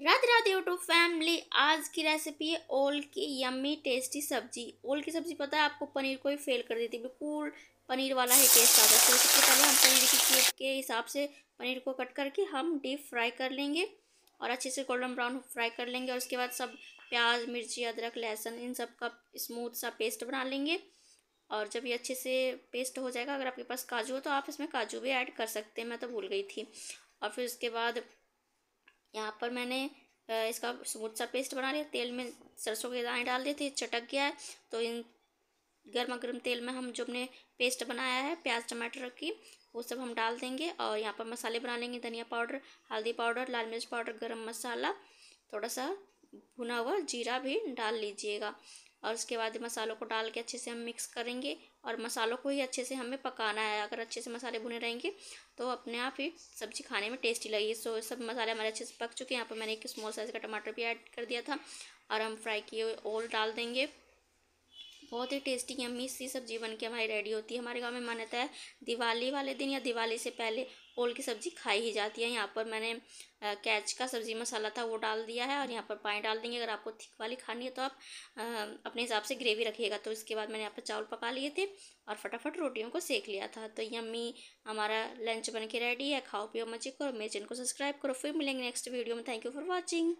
Radhe Radhe YouTube family आज की recipe है ओल की यम्मी टेस्टी सब्जी ओल की सब्जी पता है आपको पनीर को ही फेल कर देती है बिल्कुल पनीर वाला ही टेस्ट आता है तो सबसे पहले हम पनीर की क्यूब के हिसाब से पनीर को कट करके हम डीप फ्राई कर लेंगे और अच्छे से गोल्डन ब्राउन फ्राई कर लेंगे और उसके बाद सब प्याज मिर्ची अदरक लहसुन इन सब का स्मूथ सा पेस्ट बना लेंगे और जब ये अच्छे से पेस्ट हो जाएगा अगर आपके पास काजू हो तो आप इसमें काजू भी ऐड कर सकते हैं मैं तो भूल गई थी और फिर उसके बाद यहाँ पर मैंने इसका स्मूथ सा पेस्ट बना लिया तेल में सरसों के दाने डाल दिए थे चटक गया है तो इन गर्मा गर्म तेल में हम जो हमने पेस्ट बनाया है प्याज टमाटर की वो सब हम डाल देंगे और यहाँ पर मसाले बना लेंगे धनिया पाउडर हल्दी पाउडर लाल मिर्च पाउडर गर्म मसाला थोड़ा सा भुना हुआ जीरा भी डाल लीजिएगा और उसके बाद मसालों को डाल के अच्छे से हम मिक्स करेंगे और मसालों को ही अच्छे से हमें पकाना है अगर अच्छे से मसाले भुने रहेंगे तो अपने आप ही सब्ज़ी खाने में टेस्टी लगेगी सो सब मसाले हमारे अच्छे से पक चुके हैं यहाँ पर मैंने एक स्मॉल साइज़ का टमाटर भी ऐड कर दिया था और हम फ्राई किए ऑल डाल देंगे बहुत ही टेस्टी यम्मी सी सब्जी बन के हमारी रेडी होती है हमारे गांव में मान्यता है दिवाली वाले दिन या दिवाली से पहले ओल की सब्ज़ी खाई ही जाती है यहाँ पर मैंने कैच का सब्ज़ी मसाला था वो डाल दिया है और यहाँ पर पानी डाल देंगे अगर आपको थिक वाली खानी है तो आप आ, अपने हिसाब से ग्रेवी रखिएगा तो इसके बाद मैंने यहाँ पर चावल पका लिए थे और फटाफट रोटियों को सेक लिया था तो यम्मी हमारा लंच बन के रेडी है खाओ पियो मजे करो मेरे चैनल को सब्सक्राइब करो फिर मिलेंगे नेक्स्ट वीडियो में थैंक यू फॉर वॉचिंग